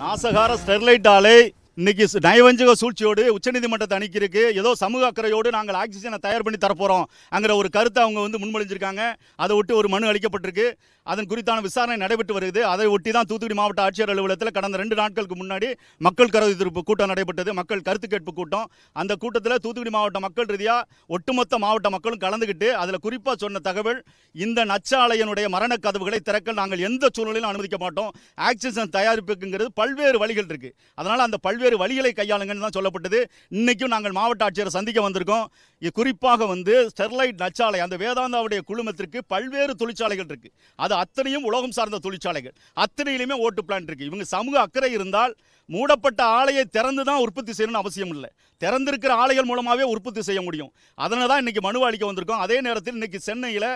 நாசகார Sterlite ஆலை இன்னைக்கு நயவஞ்சக சூழ்ச்சியோடு உச்சநீதிமன்றத்தை அணிக்கிறதுக்கு ஏதோ சமூக அக்கறையோடு நாங்கள் ஆக்சிஜனை தயார் பண்ணி தரப்போகிறோம் அங்கிற ஒரு கருத்தை அவங்க வந்து முன்மொழிஞ்சிருக்காங்க அதை ஒட்டி ஒரு மனு அளிக்கப்பட்டிருக்கு அதன் குறித்தான விசாரணை நடைபெற்று வருகிறது அதை ஒட்டி தான் தூத்துக்குடி மாவட்ட ஆட்சியர் அலுவலகத்தில் கடந்த ரெண்டு நாட்களுக்கு முன்னாடி மக்கள் கருத்து திருப்பு கூட்டம் நடைபெற்றது மக்கள் கருத்து கேட்பு கூட்டம் அந்த கூட்டத்தில் தூத்துக்குடி மாவட்ட மக்கள் ரீதியாக ஒட்டுமொத்த மாவட்ட மக்களும் கலந்துக்கிட்டு அதில் குறிப்பாக சொன்ன தகவல் இந்த நச்சாலையனுடைய மரண கதவுகளை திறக்க நாங்கள் எந்த சூழ்நிலையிலும் அனுமதிக்க மாட்டோம் ஆக்சிஜன் தயாரிப்புக்குங்கிறது பல்வேறு வழிகள் இருக்குது அதனால் அந்த பல்வேறு பல்வேறு வழிகளை கையாளுங்கன்னு தான் சொல்லப்பட்டது இன்றைக்கும் நாங்கள் மாவட்ட ஆட்சியரை சந்திக்க வந்திருக்கோம் இது குறிப்பாக வந்து ஸ்டெர்லைட் நச்சாலை அந்த வேதாந்தாவுடைய குழுமத்திற்கு பல்வேறு தொழிற்சாலைகள் இருக்குது அது அத்தனையும் உலகம் சார்ந்த தொழிற்சாலைகள் அத்தனையிலுமே ஓட்டு பிளான் இருக்குது இவங்க சமூக அக்கறை இருந்தால் மூடப்பட்ட ஆலையை திறந்து தான் உற்பத்தி செய்யணும்னு அவசியம் இல்லை திறந்திருக்கிற ஆலைகள் மூலமாகவே உற்பத்தி செய்ய முடியும் அதனால தான் இன்றைக்கி மனுவாளிக்க வந்திருக்கோம் அதே நேரத்தில் இன்றைக்கி சென்னையில்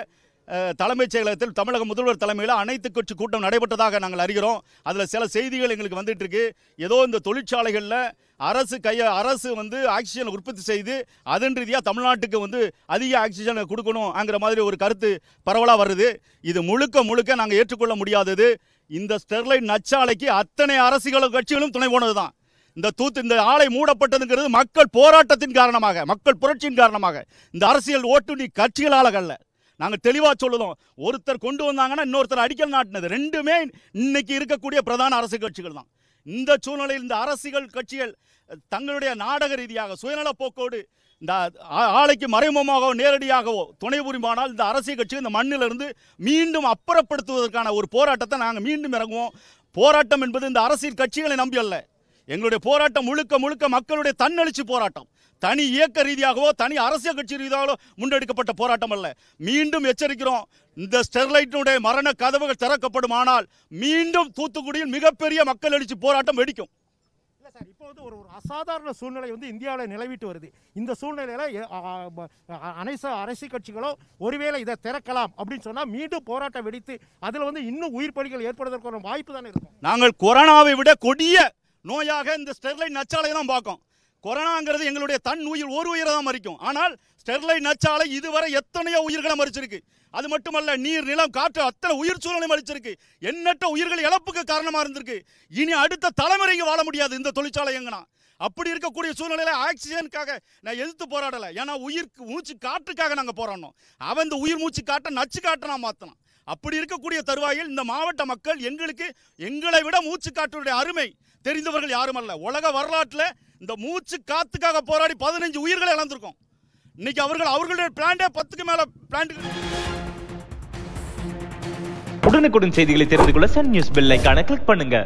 தலைமைச் செயலகத்தில் தமிழக முதல்வர் தலைமையில் அனைத்து கட்சி கூட்டம் நடைபெற்றதாக நாங்கள் அறிகிறோம் அதில் சில செய்திகள் எங்களுக்கு வந்துட்டு இருக்கு ஏதோ இந்த தொழிற்சாலைகளில் அரசு கைய அரசு வந்து ஆக்சிஜன் உற்பத்தி செய்து அதன் ரீதியாக தமிழ்நாட்டுக்கு வந்து அதிக ஆக்சிஜனை கொடுக்கணுங்கிற மாதிரி ஒரு கருத்து பரவலாக வருது இது முழுக்க முழுக்க நாங்கள் ஏற்றுக்கொள்ள முடியாதது இந்த ஸ்டெர்லைட் நச்சாலைக்கு அத்தனை அரசியல் கட்சிகளும் துணை போனது தான் இந்த தூத்து இந்த ஆலை மூடப்பட்டதுங்கிறது மக்கள் போராட்டத்தின் காரணமாக மக்கள் புரட்சியின் காரணமாக இந்த அரசியல் ஓட்டுநி கட்சிகளால் அல்ல நாங்கள் தெளிவாக சொல்லுதோம் ஒருத்தர் கொண்டு வந்தாங்கன்னா இன்னொருத்தர் அடிக்கல் நாட்டினது ரெண்டுமே இன்னைக்கு இருக்கக்கூடிய பிரதான அரசு கட்சிகள் தான் இந்த சூழ்நிலையில் இந்த அரசியல் கட்சிகள் தங்களுடைய நாடக ரீதியாக சுயநல போக்கோடு இந்த ஆலைக்கு மறைமுகமாகவோ நேரடியாகவோ துணை புரிமானால் இந்த அரசியல் கட்சி இந்த மண்ணிலிருந்து மீண்டும் அப்புறப்படுத்துவதற்கான ஒரு போராட்டத்தை நாங்கள் மீண்டும் இறங்குவோம் போராட்டம் என்பது இந்த அரசியல் கட்சிகளை நம்பியல்ல எங்களுடைய போராட்டம் முழுக்க முழுக்க மக்களுடைய தன்னெழுச்சி போராட்டம் தனி இயக்க ரீதியாகவோ தனி அரசியல் கட்சி ரீதியாகவோ முன்னெடுக்கப்பட்ட போராட்டம் அல்ல மீண்டும் எச்சரிக்கிறோம் இந்த ஸ்டெர்லைட்டினுடைய மரண கதவுகள் திறக்கப்படுமானால் மீண்டும் தூத்துக்குடியில் மிகப்பெரிய மக்கள் எழுச்சி போராட்டம் வெடிக்கும் சார் இப்போ வந்து ஒரு ஒரு அசாதாரண சூழ்நிலை வந்து இந்தியாவில் நிலவிட்டு வருது இந்த சூழ்நிலையில் அனைத்து அரசு கட்சிகளோ ஒருவேளை இதை திறக்கலாம் அப்படின்னு சொன்னால் மீண்டும் போராட்டம் வெடித்து அதில் வந்து இன்னும் உயிர் பலிகள் ஏற்படுவதற்கான வாய்ப்பு தானே இருக்கும் நாங்கள் கொரோனாவை விட கொடிய நோயாக இந்த ஸ்டெர்லைட் நச்சாலை தான் பார்க்கும் கொரோனாங்கிறது எங்களுடைய தன் உயிர் ஒரு உயிரை தான் மறிக்கும் ஆனால் ஸ்டெர்லைட் நச்சாலை இதுவரை எத்தனையோ உயிர்களை மறிச்சிருக்கு அது மட்டுமல்ல நீர் நிலம் காற்று அத்தனை உயிர் சூழலை மறிச்சிருக்கு எண்ணற்ற உயிர்கள் இழப்புக்கு காரணமாக இருந்திருக்கு இனி அடுத்த தலைமுறைக்கு வாழ முடியாது இந்த தொழிற்சாலை எங்கனா அப்படி இருக்கக்கூடிய சூழ்நிலையில் ஆக்சிஜனுக்காக நான் எதிர்த்து போராடலை ஏன்னா உயிர் மூச்சு காற்றுக்காக நாங்கள் போராடணும் அவன் இந்த உயிர் மூச்சு காட்ட நச்சு காட்ட நான் மாற்றணும் அப்படி இருக்கக்கூடிய தருவாயில் இந்த மாவட்ட மக்கள் எங்களுக்கு எங்களை விட மூச்சு காற்றுடைய அருமை தெரிந்தவர்கள் யாரும் அல்ல உலக வரலாற்றில் இந்த மூச்சு காத்துக்காக போராடி பதினஞ்சு உயிர்களை இழந்திருக்கோம் இன்னைக்கு அவர்கள் அவர்களுடைய பிளான்டே பத்துக்கு மேல பிளான் உடனுக்குடன் செய்திகளை தெரிந்து கொள்ள சன் நியூஸ் பெல் ஐக்கான கிளிக் பண்ணுங்க